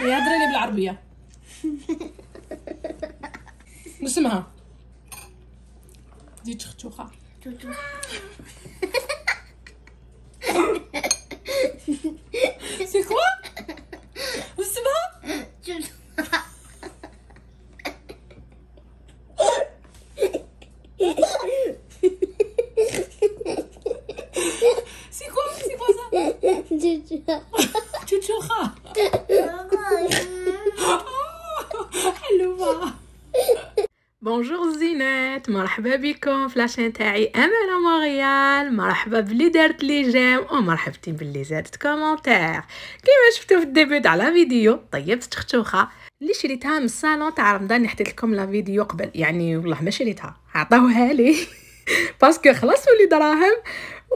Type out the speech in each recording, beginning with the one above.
يا دراري بالعربيه اسمها دي تختوخه سي كوا اسمها سي كوا سي كوا ça تشوخه بونجور زينات مرحبا بكم في لاشين تاعي امانه موريال مرحبا بلي دارت لي جيم ومرحبتي باللي زادت كومونتير كيما شفتوا في الديبي تاع لا فيديو طيبت تختوخه اللي شريتها من الصالون تاع رمضان اللي حطيت لكم لا فيديو قبل يعني والله ما شريتها عطاوها لي باسكو خلاص ولي دراهم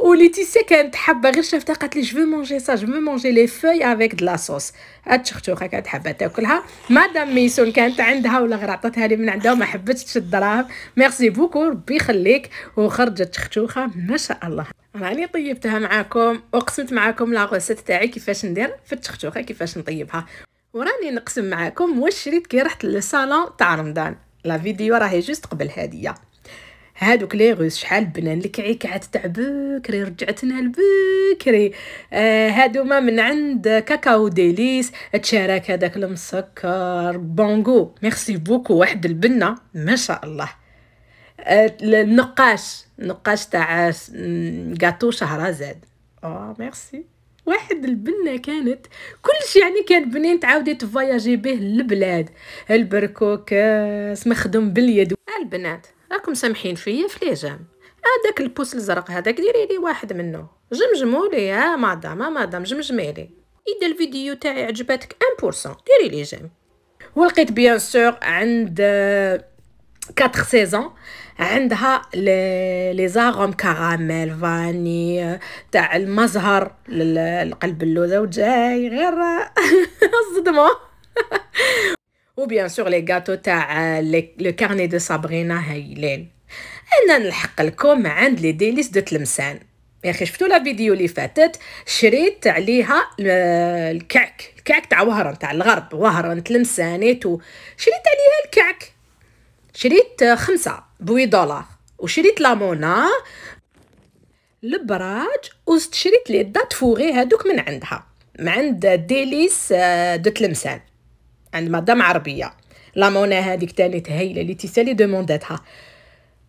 وليتيسيا كانت حابه غير شافتها قالت لي جو مونجي سا جو مونجي لي فوي افيك دلا صوص هاد الشختوخه كانت حابه تاكلها مدام ميسون كانت عندها ولا غير عطاتها لي من عندها وما حبتش تشد الدراهم ميرسي بوكو ربي يخليك وخرجت شختوخه ما شاء الله راني طيبتها معاكم وقسمت معاكم لا غوسيت تاعي كيفاش ندير في التختوخه كيفاش نطيبها وراني نقسم معاكم واش شريت كي رحت للصالون تاع رمضان لا فيديو راهي جوست قبل هاديه هادوك لي روس شحال بنان لك عيكعات تاع بكري رجعتنا لبكري آه هادوما من عند كاكاو ديليس تشارك هذاك المسكر بونغو ميرسي بوكو واحد البنه ما شاء الله آه النقاش النقاش تاع غاتو شهرزاد اه ميرسي واحد البنة كانت كلشي يعني كان بنين تعاودي تفياجي به للبلاد البركوكاس آه، مخدوم باليد البنات راكم سامحين فيا في فليجام هذاك البوس الزرق هذاك ديري لي واحد منه جمجمو لي ها مدام مدام جمجميلي اذا الفيديو تاعي عجبتك 1% ديري لي جيم ولقيت بيان سور عند 4 آه، سيزون عندها لي زاغوم كراميل فاني تاع المزهر القلب اللوزه وجاي غير الصدمه وبيان سور لي غاتو تاع لو كارني دو صابرينا هايلين انا نلحق لكم عند لي ديليس دو تلمسان يا اخي شفتوا لا فيديو اللي فاتت شريت عليها الكعك الكعك تاع وهران تاع الغرب وهران تلمسانيت شريت عليها الكعك شريت خمسة بوي دولار وشريت لامونا البراج وشريت لي دات فوغي هادوك من عندها من عند ديليس دو تلمسان عند مدام عربيه لا مونا هذيك تاني تهيله اللي تيسالي دومونداتها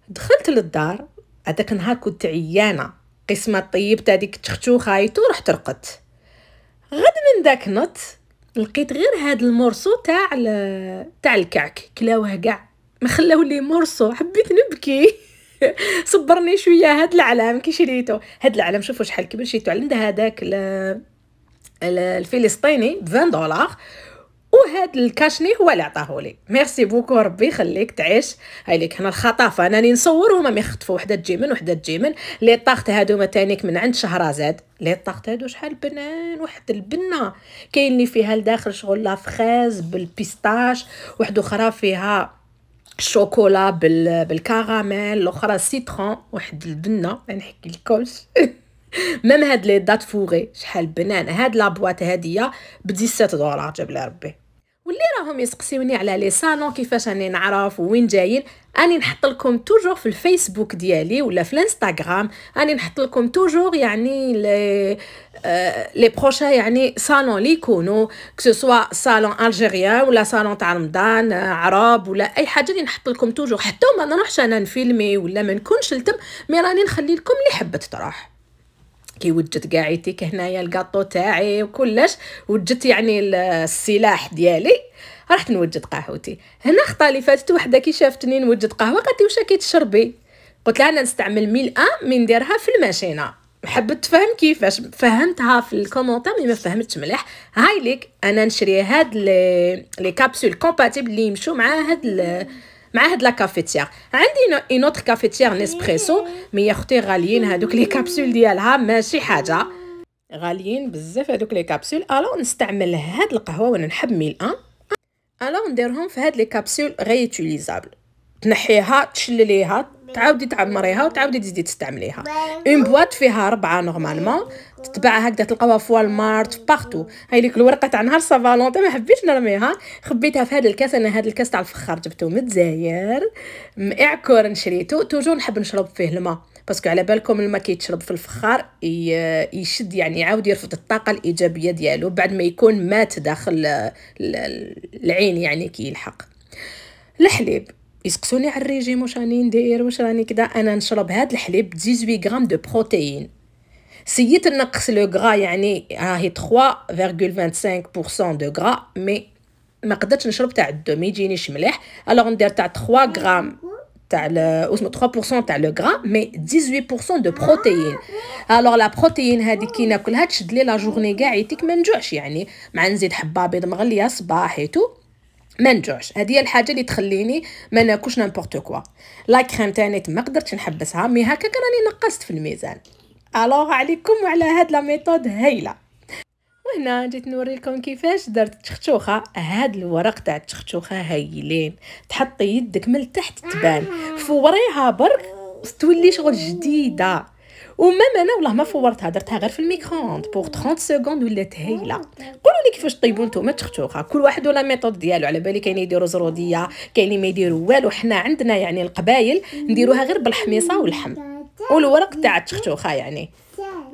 دخلت للدار هذاك النهار كنت عيانه قسمه طيبت هذيك تختوخه هايتو رحت رقدت غد من داك نط لقيت غير هاد المرسو تاع تاع الكعك كلاوه كاع ما خلاو لي مرصو حبيت نبكي صبرني شويه هاد العلام كي شريتو هاد العلام شوفوا شحال كبير شريتو عند هذاك الفلسطيني ب 20 دولار وهاد الكاشني هو اللي عطاهولي ميرسي بوكو ربي يخليك تعيش هايليك هنا الخطافه انا نصور وهما ميخطفوا وحده تجي من وحده تجي من لي طاخت هادو متانيك من عند شهرزاد لي طاخت هادو شحال بنان واحد البنه كاين اللي فيها لداخل شغل فريز بالبيستاش واحد اخرى فيها الشوكولا بال... بالكاراميل الاخرى سيترون واحد البنه ما نحكي لكمش ميم هاد لي دات فوغي شحال بنان هاد لابواط هاديه ب 17 دولار جاب لها ربي واللي راهم يسقسيوني على لي صالون كيفاش راني نعرف وين جايين راني نحط لكم توجور في الفيسبوك ديالي ولا في الانستغرام راني نحط لكم توجور يعني لي آه لي بروشا يعني صالون لي يكونوا كسوا صالون الجيريان ولا صالون تاع رمضان عرب ولا اي حاجه اللي نحط لكم توجور حتى ما نروحش انا نفيلمي ولا ما نكونش لتم مي راني نخلي لكم اللي حبت تروح كي وجدت كاع يديك هنايا الكاطو تاعي وكلش وجدت يعني السلاح ديالي رحت نوجد قهوتي هنا خطا لي فاتت وحده كي شافتني نوجد قهوه قالت لي واش راكي تشربي قلت لها انا نستعمل ملأة من نديرها في الماشينه حبت تفهم كيفاش فهمتها في الكومونتير مي ما فهمتش مليح هاي ليك انا نشري هاد لي لي كابسول كومباتيبل اللي يمشوا مع هاد مع هاد لاكافيتيغ عندي اون اوتر كافيتيغ نيسبريسو مي يا اختي غاليين هادوك لي كابسول ديالها ماشي حاجه غاليين بزاف هادوك لي كابسول الو نستعمل هاد القهوه وانا نحب ان الو آه. نديرهم في هاد لي كابسول غيوتيليزابل تنحيها تشلليها تعاودي تعمريها وتعاودي تزيدي تستعمليها اون بواط فيها ربعه نورمالمون تتباع هكذا تلقاوها في والمارت بارتو هاي ليك الورقه تاع نهار سافالونتا ما حبيتش نرميها خبيتها في هذا الكاس انا هذا الكاس تاع الفخار جبته من الجزائر معكور شريته توجور نحب نشرب فيه الماء باسكو على بالكم الما كيتشرب في الفخار يشد يعني يعاود يرفض الطاقه الايجابيه ديالو بعد ما يكون مات داخل العين يعني كيلحق الحليب يسقسوني على الريجيم واش راني ندير واش راني كدا انا نشرب هاد الحليب 18 غرام دو بروتين سييت نقص لو غرا يعني راهي 3.25% دو غرا مي ما قدرتش نشرب تاع الدو ما يجينيش مليح الوغ ندير تاع 3 غرام تاع تخوا 3% تاع لو غرا مي 18% دو بروتين الوغ لا بروتين هادي كي ناكلها تشد لي لا جورني كاع يتيك ما نجوعش يعني مع نزيد حبه بيض مغليه صباح ايتو ما نجوعش هذه هي الحاجه اللي تخليني ما ناكلش نامبورت كوا لا كريم تاعي ما قدرتش نحبسها مي هكا راني نقصت في الميزان الوغ عليكم وعلى هاد لا ميثود هايله وهنا جيت نوريكم كيفاش درت التختوخه هاد الورق تاع التختوخه هايلين تحطي يدك من تحت تبان آه. فوريها برك تولي شغل جديده ومام انا والله ما فورتها درتها غير في الميكرووند بوغ 30 سكوند ولات هايله قولوا لي كيفاش طيبوا نتوما تختوخه كل واحد ولا ميثود ديالو على بالي كاين يديروا زروديه كاين اللي ما يديروا والو حنا عندنا يعني القبايل نديروها غير بالحميصه واللحم والورق تاع التختوخه يعني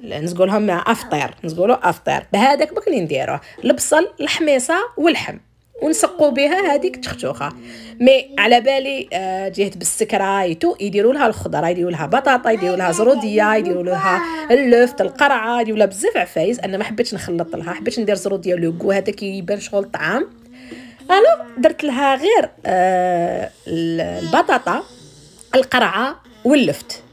نزقولهم افطير نزقولو افطير بهذاك بك اللي نديروه البصل الحميصه واللحم ونسقوا بها هذيك تختوخه مي على بالي آه، جهه بالسكره ايتو يديروا لها الخضره يديروا لها بطاطا يديروا لها زروديه يديروا لها اللفت القرعه يديروا لها بزاف عفايز انا ما حبيتش نخلط لها حبيت ندير زروديه لو كو هذا كيبان شغل طعام الو درت لها غير آه، البطاطا القرعه واللفت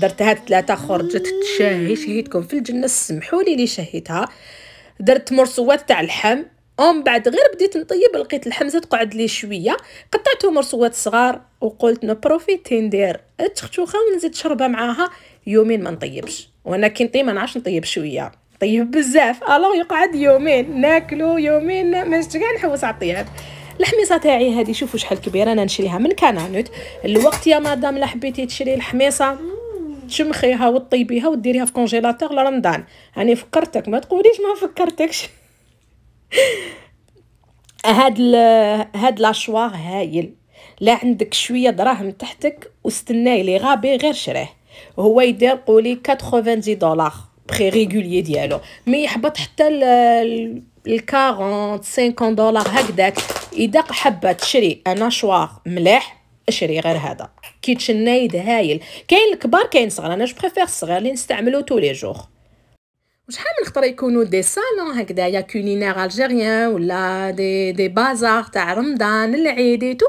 درت هاد ثلاثه خرجت تشهي شهيتكم في الجنه سمحوا لي اللي شهيتها درت مرصوات تاع اللحم ومن بعد غير بديت نطيب لقيت الحمزه تقعد لي شويه قطعته مرسوات صغار وقلت نبروفيتي ندير التختوخه ونزيد شربه معاها يومين ما نطيبش وانا كي نطيب ما نعرفش نطيب شويه طيب بزاف الو يقعد يومين ناكلو يومين ما كاع نحوس على الطياب الحميصه تاعي هذه شوفوا شحال كبيره انا نشريها من كانانوت الوقت يا مدام لا حبيتي تشري الحميصه تشمخيها وطيبيها وديريها في كونجيلاتور لرمضان راني يعني فكرتك ما تقوليش ما فكرتكش هاد ال هاد لاشوار هايل لا عندك شويه دراهم تحتك وستناي لي غابي غير شريه هو يدير قولي 90 دولار بخي ريغوليي ديالو مي يحبط حتى ال 40 50 دولار هكذاك اذا حابه تشري انا شوار مليح اشري غير هذا كيتشن نايد هايل كاين الكبار كاين الصغار انا جو بريفير الصغار اللي نستعملو تو لي جوغ وشحال من خطره يكونوا دي صالون هكذايا كولينير الجيريان ولا دي دي بازار تاع رمضان العيد ايتو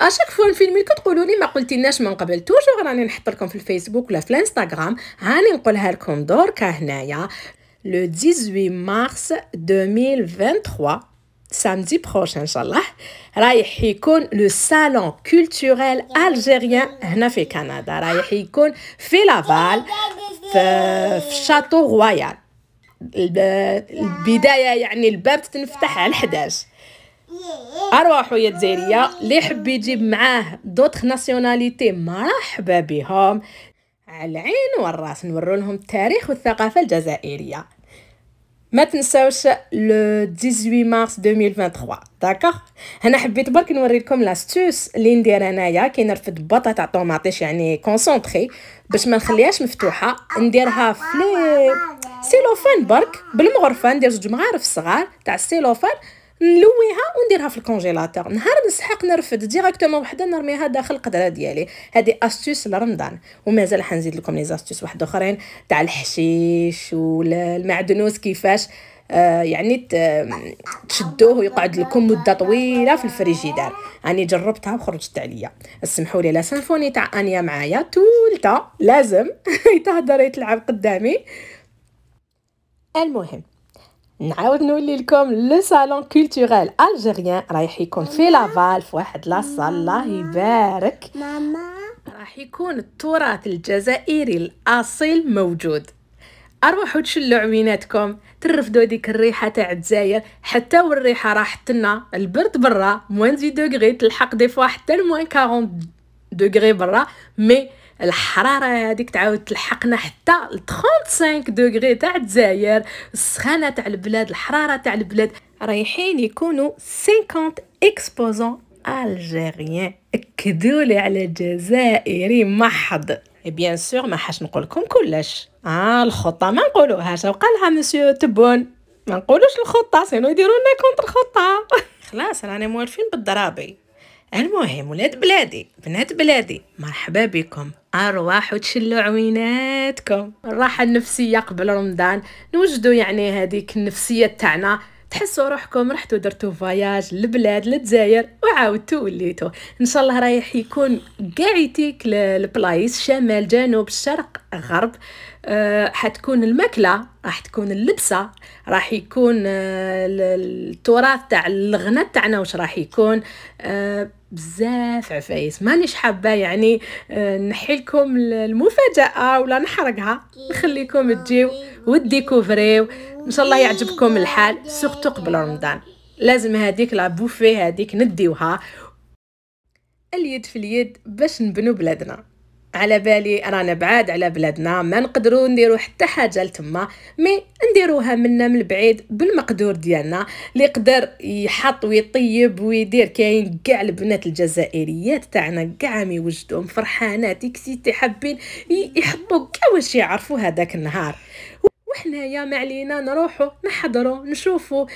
اشاك فوا اللي كتقولوا لي ما قلتيناش من قبل توجور راني نحط لكم في الفيسبوك ولا في الانستغرام هاني نقولها لكم دوركا هنايا لو 18 مارس 2023 samedi prochain inchallah رايح يكون لو سالون كولتوريل الجيريان هنا في كندا رايح يكون في لافال في, في شاتو رويال البدايه يعني الباب تنفتح على 11 ارواحو يا الجزائريه اللي حب يجيب معاه دوطخ ناسيوناليتي مرحبا بهم على العين والراس نورو لهم التاريخ والثقافه الجزائريه ما تنساوش لو 18 مارس 2023 داكوغ هنا حبيت برك نوريكم لاستوس اللي ندير انايا كي نرفد بطاطا طوماطيش يعني كونسونطري باش ما نخليهاش مفتوحه نديرها في سيلوفان برك بالمغرفه ندير جوج مغارف صغار تاع السيلوفان نلويها ونديرها في الكونجيلاتور نهار نسحق نرفد ديريكتومون وحده نرميها داخل القدره ديالي هذه استوس لرمضان ومازال حنزيد لكم لي استوس واحد اخرين تاع الحشيش والمعدنوس كيفاش آه، يعني تشدوه ويقعد لكم مده طويله في الفريجيدار راني جربتها وخرجت عليا اسمحوا لي لا سيمفوني تاع انيا معايا تولتا لازم يتهضر يتلعب قدامي المهم نعاود نولي لكم لو صالون كولتوريل الجيريان رايح يكون في لافال في واحد لاصال الله يبارك ماما راح يكون التراث الجزائري الاصيل موجود اروحوا تشلوا عويناتكم ترفدوا ديك الريحه تاع الجزائر حتى والريحه راحت لنا البرد برا موان زي دوغري تلحق دي فوا حتى لموان 40 دوغري برا مي الحراره هذيك تعاود تلحقنا حتى ل 35 دوغري تاع الجزائر السخانه تاع البلاد الحراره تاع البلاد رايحين يكونوا 50 اكسبوزون الجيريان اكدوا لي على جزائري محض بيان سور ما حاش نقول لكم كلش اه الخطه ما نقولوهاش وقالها مسيو تبون ما نقولوش الخطه سينو يديرونا كونتر خطه خلاص راني موالفين بالضرابي المهم ولاد بلادي بنات بلادي مرحبا بكم ارواح تشلوا عويناتكم الراحه النفسيه قبل رمضان نوجدوا يعني هذيك النفسيه تاعنا تحسوا روحكم رحتوا درتوا فياج لبلاد للجزائر وعاودتوا وليتوا ان شاء الله رايح يكون كاع يتيك شمال جنوب الشرق غرب أه حتكون الماكله راح تكون اللبسه راح يكون أه، التراث تاع الغنى تاعنا واش راح يكون أه بزاف عفايس مانيش حابه يعني آه، نحي لكم المفاجاه ولا نحرقها نخليكم تجيو وديكوفريو ان شاء الله يعجبكم الحال سورتو قبل رمضان لازم هذيك لا بوفي هذيك نديوها اليد في اليد باش نبنو بلادنا على بالي رانا بعاد على بلادنا ما نقدروا نديرو حتى حاجه لتما مي نديروها منا من البعيد بالمقدور ديالنا اللي يقدر يحط ويطيب ويدير كاين كاع البنات الجزائريات تاعنا كاع عم يوجدوهم فرحانات اكسيتي حابين يحطوا كاع واش يعرفوا هذاك النهار وحنايا ما علينا نروحو نحضرو نشوفو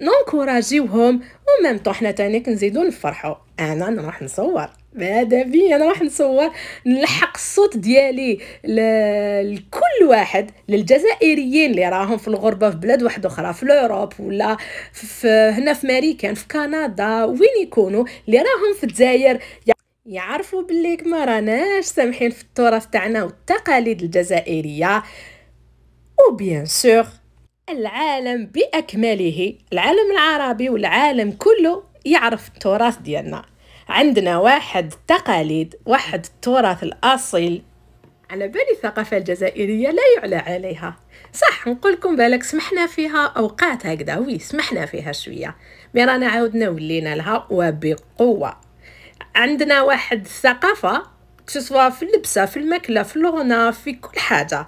ننكوراجيوهم ومام طو حنا تانيك نزيدو نفرحو انا نروح نصور مادابي بي انا راح نصور نلحق الصوت ديالي لكل واحد للجزائريين اللي راهم في الغربه في بلاد واحده اخرى في الاوروب ولا في هنا في ماريكان في كندا وين يكونوا اللي راهم في الجزائر يعرفوا بليك ما راناش سامحين في التراث تاعنا والتقاليد الجزائريه وبيان سور العالم باكمله العالم العربي والعالم كله يعرف التراث ديالنا عندنا واحد التقاليد واحد التراث الأصيل على بالي الثقافة الجزائرية لا يعلى عليها صح نقولكم بالك سمحنا فيها أوقات هكذا وي سمحنا فيها شوية مي رانا عاودنا ولينا لها وبقوة عندنا واحد الثقافة تسوى في اللبسة في الماكلة في اللغنة في كل حاجة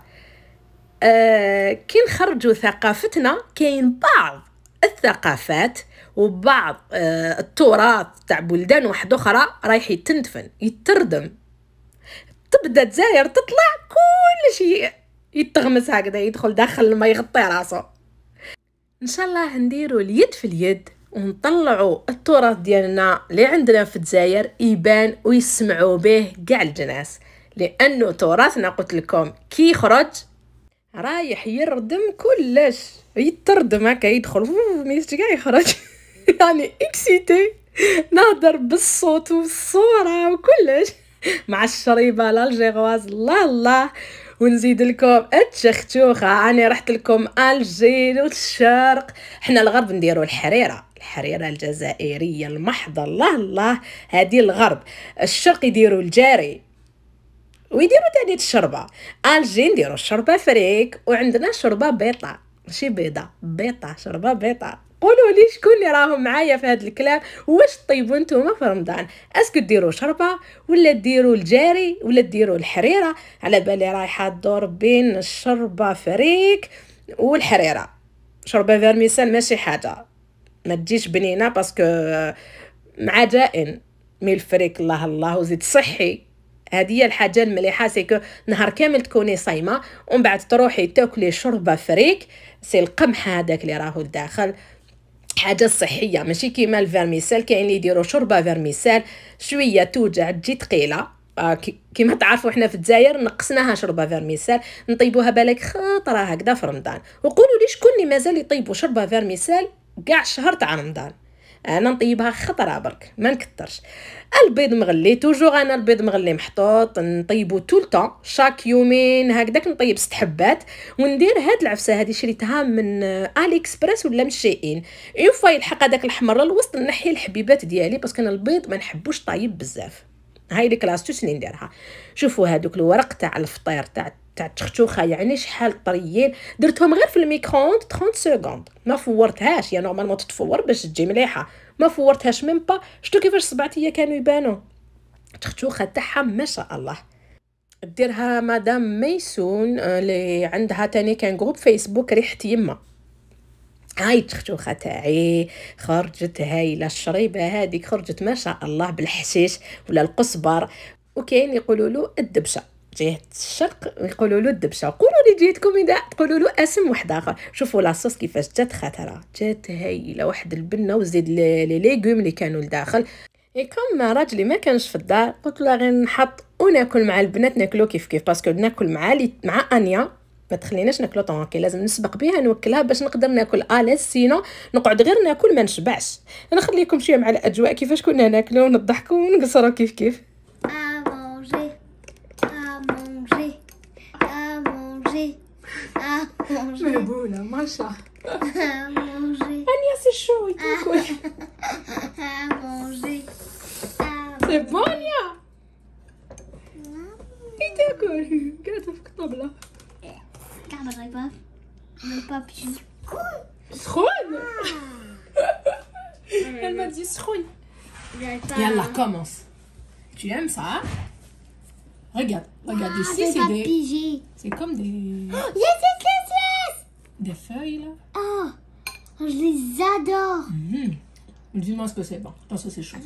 أه كي نخرجوا ثقافتنا كاين بعض الثقافات وبعض آه، التراث تاع بلدان واحد اخرى رايح يتندفن يتردم تبدا الجزائر تطلع كل شيء يتغمس هكذا يدخل داخل ما يغطي راسه ان شاء الله نديروا اليد في اليد ونطلعوا التراث ديالنا اللي عندنا في الجزائر يبان ويسمعوا به كاع الجناس لانه تراثنا قلت لكم كي يخرج رايح يردم كلش يتردم هكا يدخل ما كاع يخرج يعني اكسيتي نهضر بالصوت والصوره وكلش مع الشريبه الالجيرواز الله الله ونزيد لكم التشختوخه راني رحت لكم الجيل والشرق حنا الغرب نديرو الحريره الحريره الجزائريه المحضه الله الله هادي الغرب الشرق يديرو الجاري ويديرو تاني الشربه الجي نديرو الشربه فريك وعندنا شربه بيطه ماشي بيضه بيطه شربه بيطه قولوا لي شكون اللي راهم معايا في هذا الكلام واش طيبوا نتوما في رمضان اسكو ديروا شربه ولا ديروا الجاري ولا ديروا الحريره على بالي رايحه الدور بين الشربه فريك والحريره شربه فيرميسان ماشي حاجه ما تجيش بنينه باسكو آه، مع دائن مي الفريك الله الله وزيد صحي هذه هي الحاجه المليحه سيكو نهار كامل تكوني صايمه ومن بعد تروحي تاكلي شربه فريك سي القمح هذاك اللي راهو لداخل حاجة صحية ماشي كيما الفيرميسيل كاين اللي يديروا شوربة فيرميسيل شوية توجع تجي تقيلة آه كيما تعرفوا حنا في الجزائر نقصناها شربه فيرميسال نطيبوها بالك خطره هكذا في رمضان وقولوا لي شكون اللي مازال يطيبوا شربه فيرميسال كاع الشهر تاع رمضان انا نطيبها خطره برك ما نكثرش البيض مغلي توجور انا البيض مغلي محطوط نطيبو طول شاك يومين هكذاك نطيب ست حبات وندير هاد العفسه هادي شريتها من الي اكسبريس ولا من شيئين اون فوا يلحق هذاك الحمر للوسط نحي الحبيبات ديالي باسكو انا البيض ما نحبوش طايب بزاف هاي ديك لاستوس اللي نديرها شوفوا هادوك الورق تاع الفطير تاع تاع التختوخه يعني شحال طريين درتهم غير في الميكرووند 30 سكوند ما فورتهاش يا يعني نورمالمون تتفور باش تجي مليحه ما فورتهاش ميم با شتو كيفاش صبعتي كانوا يبانو التختوخه تاعها ما شاء الله ديرها مدام ميسون آه، اللي عندها تاني كان جروب فيسبوك ريحت يما هاي التختوخه تاعي خرجت هاي الشريبه هذيك خرجت ما شاء الله بالحشيش ولا القصبر وكاين يقولوا له الدبشه جهه الشرق يقولوا له الدبشه قولوا لي جهتكم اذا تقولوا له اسم واحد اخر شوفوا لاصوص كيفاش جات خطره جات هايله واحد البنه وزيد لي ليغوم اللي كانوا لداخل اي كوم راجلي ما كانش في الدار قلت له غير نحط وناكل مع البنات ناكلو كيف كيف باسكو ناكل مع لي مع انيا ما تخليناش ناكلو طونكي لازم نسبق بها نوكلها باش نقدر ناكل اليز سينو نقعد غير ناكل ما نشبعش نخليكم شويه مع الاجواء كيفاش كنا ناكلو ونضحكو ونقصرو كيف كيف C'est bon, là, machin. manger. Ania, c'est chaud C'est bon, Ania Et regarde, là. Le ah. Elle m'a dit hein. commence. Tu aimes ça hein? Regarde, regarde ah, ici, c'est des. C'est comme des des feuilles, là. Ah, je les adore. Mhm. Dis-moi ce que c'est. Bon, pense que c'est chaud.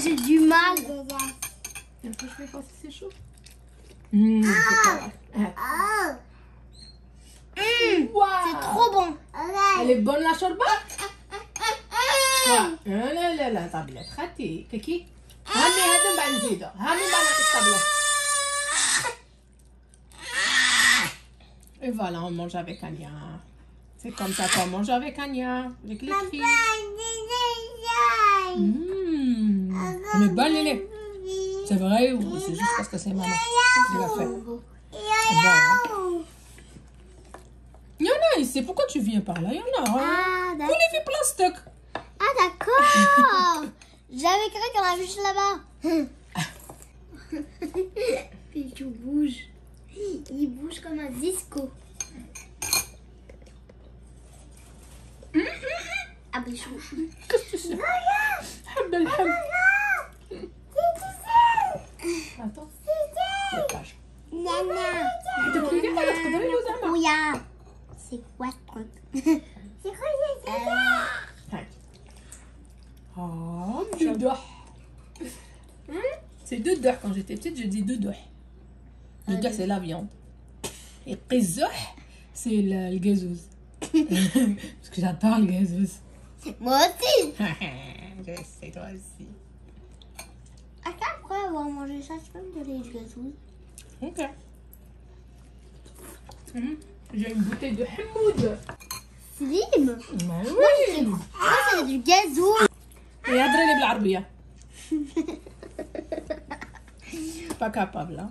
J'ai du mal. Je c'est chaud. Ah. Hmm, ah. hmm. Hmm. C'est trop bon. Elle est bonne la chorba لا ah, euh, Et voilà, on mange avec Anya. C'est comme ça qu'on mange avec Anya. Avec les cris. Mmh. Mais On est C'est vrai ou c'est juste parce que c'est maman qui l'a fait bon, hein? Il y en a ici. Pourquoi tu viens par là Il y en a. Hein? Ah, d'accord. Où les plastique Ah, d'accord. J'avais cru qu'on avait juste là-bas. Et tu bouges. Il bouge comme un disco. Ah ben Qu'est-ce que c'est Regarde C'est tout seul Attends. C'est tout Nana Nana C'est quoi ce C'est quoi ce truc Oh, C'est deux Quand j'étais petite, je dis deux le gars, c'est la viande. Et Rizouh, c'est le, le gazouz. Parce que j'adore le gazouz. Moi aussi. je sais, toi aussi. Attends, après avoir mangé ça, tu peux me donner le gazouz Ok. Mhm. J'ai une bouteille de Hamoud. Slim oui Moi, c'est du gazouz. Et est de blarbia. Pas capable, là. Hein.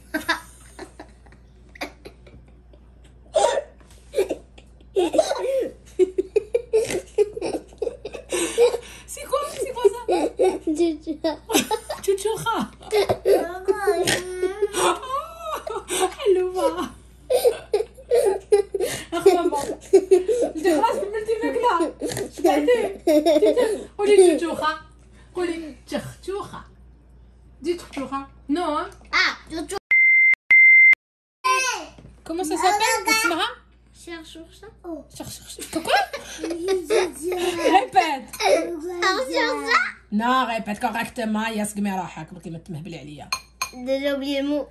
نا غير بعد كوغاكت ما ياس قمي روحك بقي ما تمهبل عليا دلوب يمو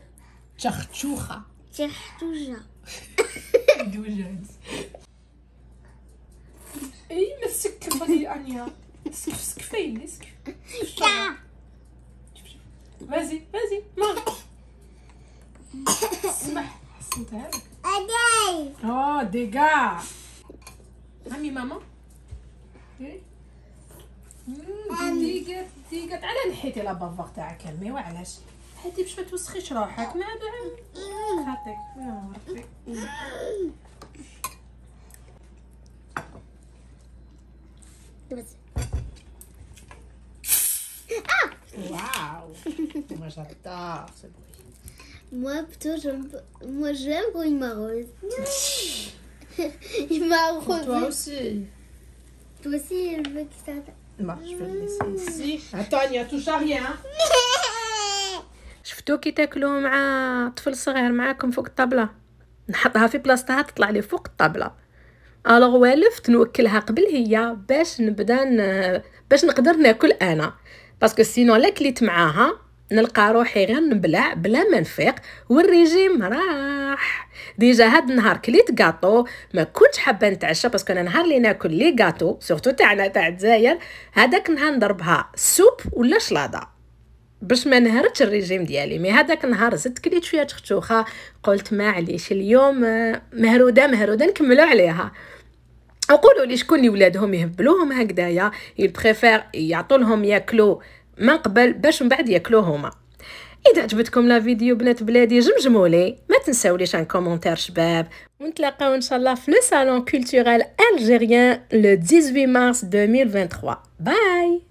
تشختوخة تشختوجة دوجة اي ما سكف انيا سكف سكفين سكف وازي وازي ما اسمح حسنت هاك اه ديكا هامي ماما ايه تي قالت تي قالت علاه نحيتي لابافوار تاعك كلميوا علاش حيتي باش ما توسخيش روحك ما بعد خاطيك يا ربي Waouh Moi j'adore ce bruit. Moi plutôt j'aime moi j'aime quand il m'arrose. il m'arrose. Toi aussi. Toi aussi il veut qu'il s'attaque. شفتو كي تاكلو مع طفل صغير معاكم فوق الطابله نحطها في بلاصتها تطلع لي فوق الطابله الوغ والفت نوكلها قبل هي باش نبدا باش نقدر ناكل انا باسكو سينو لا كليت معاها نلقى روحي غير نبلع بلا ما نفيق والريجيم راح ديجا هاد النهار كليت غاطو ما كنتش حابه نتعشى باسكو انا نهار اللي ناكل لي غاطو سورتو تاعنا تاع الجزائر هذاك النهار نضربها سوب ولا شلاضه باش ما نهرتش الريجيم ديالي مي هذاك النهار زدت كليت شويه تختوخه قلت معليش اليوم آه، مهروده مهروده نكملوا عليها وقولوا لي شكون اللي ولادهم يهبلوهم هكذايا يبريفير يعطولهم ياكلو ياكلوا من قبل باش من بعد ياكلوه هما اذا عجبتكم لا فيديو بنات بلادي جمجموا لي ما تنساوليش ان كومونتير شباب ونتلاقاو ان شاء الله في لو سالون كولتورال الجيريان لو 18 مارس 2023 باي